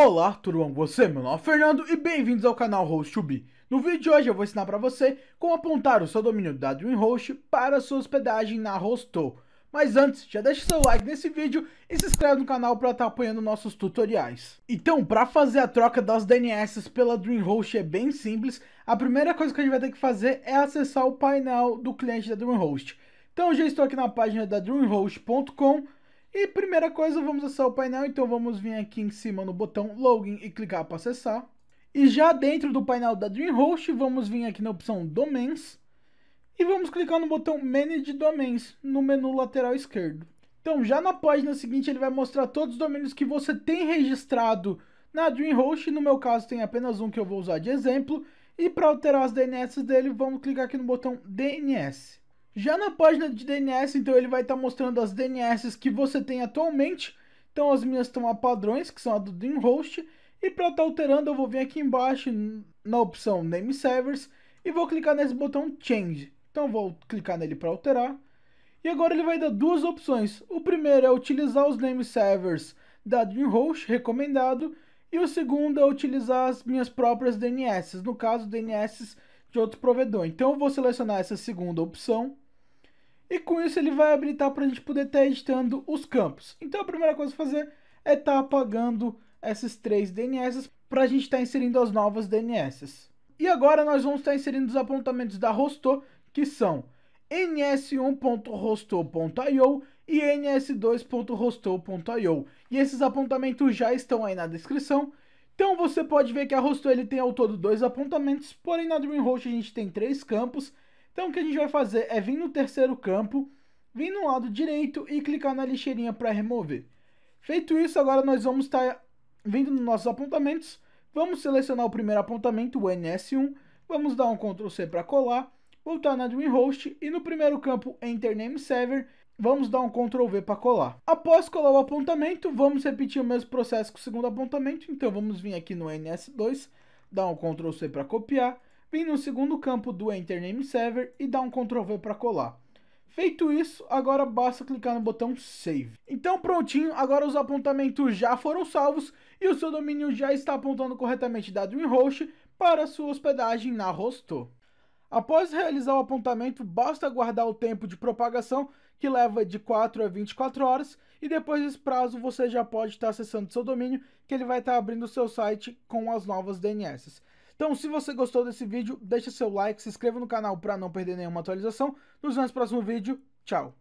Olá, tudo Você, meu nome é Fernando e bem-vindos ao canal Host2B. No vídeo de hoje eu vou ensinar para você como apontar o seu domínio da Dreamhost para sua hospedagem na Hostel. Mas antes, já deixa seu like nesse vídeo e se inscreve no canal para estar tá apoiando nossos tutoriais. Então, para fazer a troca das DNS pela Dreamhost é bem simples. A primeira coisa que a gente vai ter que fazer é acessar o painel do cliente da Dreamhost. Então, eu já estou aqui na página da dreamhost.com.br e primeira coisa, vamos acessar o painel, então vamos vir aqui em cima no botão Login e clicar para acessar. E já dentro do painel da DreamHost, vamos vir aqui na opção Domains e vamos clicar no botão Manage Domains no menu lateral esquerdo. Então já na página seguinte ele vai mostrar todos os domínios que você tem registrado na DreamHost, no meu caso tem apenas um que eu vou usar de exemplo, e para alterar as DNS dele, vamos clicar aqui no botão DNS. Já na página de DNS, então ele vai estar tá mostrando as DNS que você tem atualmente. Então as minhas estão a padrões, que são a do DreamHost. E para estar tá alterando, eu vou vir aqui embaixo na opção Name Servers e vou clicar nesse botão Change. Então vou clicar nele para alterar. E agora ele vai dar duas opções. O primeiro é utilizar os name servers da DreamHost, recomendado. E o segundo é utilizar as minhas próprias DNS, no caso DNS de outro provedor. Então eu vou selecionar essa segunda opção. E com isso ele vai habilitar para a gente poder estar editando os campos. Então a primeira coisa a fazer é estar tá apagando esses três DNSs para a gente estar tá inserindo as novas DNSs. E agora nós vamos estar tá inserindo os apontamentos da Rostô, que são ns1.rostou.io e ns2.rostou.io. E esses apontamentos já estão aí na descrição. Então você pode ver que a Rostou ele tem ao todo dois apontamentos, porém na DreamHost a gente tem três campos então o que a gente vai fazer é vir no terceiro campo, vir no lado direito e clicar na lixeirinha para remover. Feito isso, agora nós vamos estar tá vindo nos nossos apontamentos, vamos selecionar o primeiro apontamento, o NS1, vamos dar um Ctrl C para colar, voltar na DreamHost e no primeiro campo Enter Name Server, vamos dar um Ctrl V para colar. Após colar o apontamento, vamos repetir o mesmo processo com o segundo apontamento, então vamos vir aqui no NS2, dar um Ctrl C para copiar, vem no segundo campo do Enter Name Server e dá um Ctrl V para colar. Feito isso, agora basta clicar no botão Save. Então prontinho, agora os apontamentos já foram salvos e o seu domínio já está apontando corretamente da DreamHost para sua hospedagem na Rostov. Após realizar o apontamento, basta guardar o tempo de propagação, que leva de 4 a 24 horas, e depois desse prazo você já pode estar acessando seu domínio, que ele vai estar abrindo o seu site com as novas DNS. Então, se você gostou desse vídeo, deixa seu like, se inscreva no canal para não perder nenhuma atualização. Nos vemos no próximo vídeo. Tchau!